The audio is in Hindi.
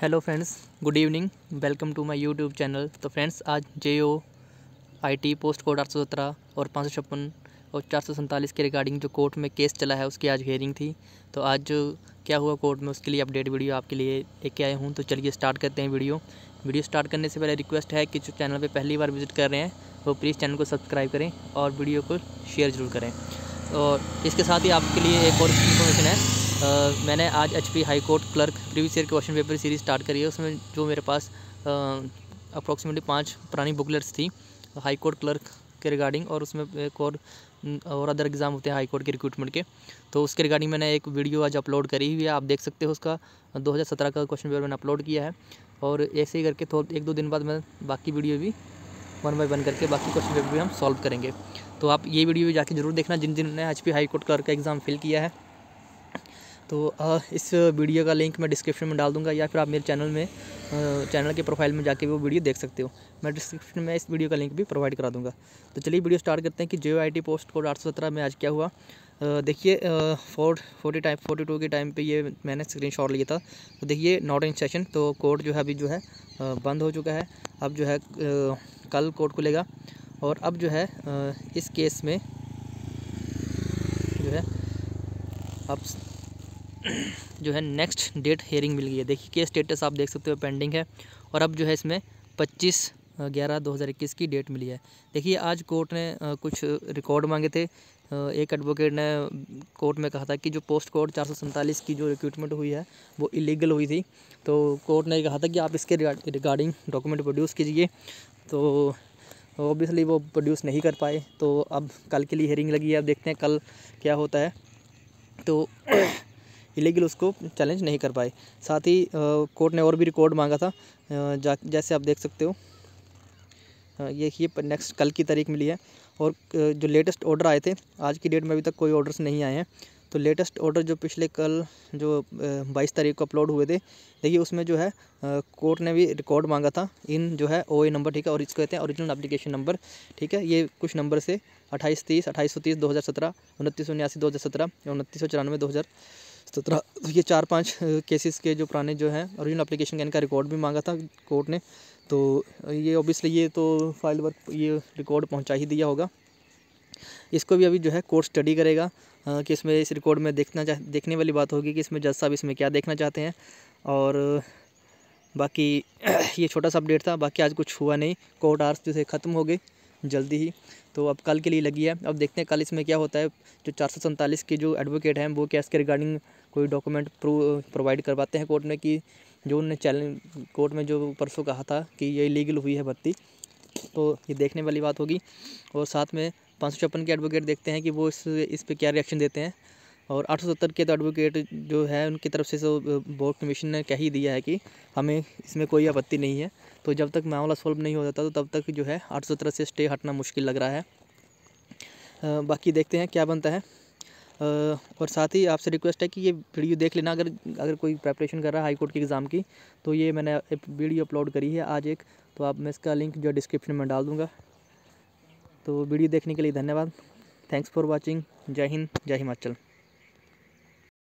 hello friends good evening welcome to my YouTube channel तो फ्रेंड्स आज J O I T post code आठ सौ सत्रह और पाँच सौ छप्पन और चार सौ सैंतालीस के रिगार्डिंग जो कोर्ट में केस चला है उसकी आज हेयरिंग थी तो आज जो क्या हुआ कोर्ट में उसके लिए अपडेट वीडियो आपके लिए लेके आए हूँ तो चलिए स्टार्ट करते हैं वीडियो वीडियो स्टार्ट करने से पहले रिक्वेस्ट है कि जो चैनल पर पहली बार विजिट कर रहे हैं वो प्लीज़ चैनल को सब्सक्राइब करें और वीडियो को शेयर ज़रूर करें और इसके साथ ही आपके लिए एक और इन्फॉर्मेशन है मैंने आज H P high court clerk previous year के क्वेश्चन पेपर सीरीज़ स्टार्ट करी है उसमें जो मेरे पास अप्रॉक्सीमेटली पाँच पुरानी बुकलेट्स थी हाई कोर्ट क्लर्क के रिगार्डिंग और उसमें एक और और अदर एग्ज़ाम होते हैं हाई कोर्ट के रिक्रूटमेंट के तो उसके रिगार्डिंग मैंने एक वीडियो आज अपलोड करी हुई है आप देख सकते हो उसका 2017 का क्वेश्चन पेपर मैंने अपलोड किया है और ऐसे ही करके थोड़ा एक दो दिन बाद मैं बाकी वीडियो भी वन बाई वन करके बाकी क्वेश्चन पेपर भी हम सॉल्व करेंगे तो आप ये वीडियो भी जाके जरूर देखना जिन जिन ने H P high court clerk का एग्ज़ाम फिल किया है तो इस वीडियो का लिंक मैं डिस्क्रिप्शन में डाल दूँगा या फिर आप मेरे चैनल में चैनल के प्रोफाइल में जाके वो वीडियो देख सकते हो मैं डिस्क्रिप्शन में इस वीडियो का लिंक भी प्रोवाइड करा दूँगा तो चलिए वीडियो स्टार्ट करते हैं कि J I T post code आठ सौ सत्रह में आज क्या हुआ देखिए four forty time forty two के टाइम पे ये मैंने स्क्रीन शॉट लिया था तो देखिए नॉट इन सेशन तो कोर्ट जो है अभी जो है बंद हो चुका है अब जो है कल कोर्ट खुलेगा और अब जो है इस केस में जो है अब जो है नेक्स्ट डेट हेयरिंग मिल गई है देखिए केस स्टेटस आप देख सकते हो पेंडिंग है और अब जो है इसमें पच्चीस ग्यारह दो हज़ार इक्कीस की डेट मिली है देखिए आज कोर्ट ने कुछ रिकॉर्ड मांगे थे एक एडवोकेट ने कोर्ट में कहा था कि जो पोस्ट कोड चार सौ सैंतालीस की जो रिक्रूटमेंट हुई है वो इलीगल हुई थी तो कोर्ट ने कहा था कि आप इसके रिगार्डिंग डॉक्यूमेंट प्रोड्यूस कीजिए तो ऑब्वियसली वो प्रोड्यूस नहीं कर पाए तो अब कल के लिए हेयरिंग लगी है अब देखते हैं कल क्या होता है तो इलीगल उसको चैलेंज नहीं कर पाए साथ ही कोर्ट ने और भी रिकॉर्ड मांगा था जा जैसे आप देख सकते हो ये ये नेक्स्ट कल की तारीख मिली है और जो लेटेस्ट ऑर्डर आए थे आज की डेट में अभी तक कोई ऑर्डर्स नहीं आए हैं तो लेटेस्ट ऑर्डर जो पिछले कल जो बाईस तारीख को अपलोड हुए थे देखिए उसमें जो है कोर्ट ने भी रिकॉर्ड मांगा था इन जो है ओ नंबर ठीक है और इसको कहते हैं ओरिजिनल एप्लीकेशन नंबर ठीक है ये कुछ नंबर से अट्ठाईस तीस अट्ठाईस सौ तीस दो हज़ार सत्रह उनतीस सौ उन्यासी दो हज़ार सत्रह उनतीस सौ चौरानवे दो हज़ार सत्रह तो, तो ये चार पांच केसेस के जो पुराने जो हैं औरिजिनल अप्लीकेशन का इनका रिकॉर्ड भी मांगा था कोर्ट ने तो ये ऑब्वियसली ये तो फाइल वर्क ये रिकॉर्ड पहुंचा ही दिया होगा इसको भी अभी जो है कोर्ट स्टडी करेगा कि इसमें इस रिकॉर्ड में देखना चाह देखने वाली बात होगी कि इसमें जज साहब इसमें क्या देखना चाहते हैं और बाकी ये छोटा सा अपडेट था बाकी आज कुछ हुआ नहीं कोर्ट आर्स जो है ख़त्म हो गए जल्दी ही तो अब कल के लिए लगी है अब देखते हैं कल इसमें क्या होता है जो चार के जो एडवोकेट हैं वो क्या इसके रिगार्डिंग कोई डॉक्यूमेंट प्रोवाइड करवाते हैं कोर्ट में कि जो उन्होंने चैलेंज कोर्ट में जो परसों कहा था कि ये लीगल हुई है भर्ती तो ये देखने वाली बात होगी और साथ में पाँच सौ के एडवोकेट देखते हैं कि वो इस इस पर क्या रिएक्शन देते हैं और आठ के तो एडवोकेट जो है उनकी तरफ से सो बोर्ड कमीशन ने कह ही दिया है कि हमें इसमें कोई आपत्ति नहीं है तो जब तक मामला सॉल्व नहीं हो जाता तो तब तक जो है आठ से स्टे हटना मुश्किल लग रहा है आ, बाकी देखते हैं क्या बनता है आ, और साथ ही आपसे रिक्वेस्ट है कि ये वीडियो देख लेना अगर अगर कोई प्रेपरेशन कर रहा है हाई कोर्ट के एग्ज़ाम की तो ये मैंने एक वीडियो अपलोड करी है आज एक तो आप मैं इसका लिंक जो डिस्क्रिप्शन में डाल दूँगा तो वीडियो देखने के लिए धन्यवाद थैंक्स फॉर वॉचिंग जय हिंद जय हिमाचल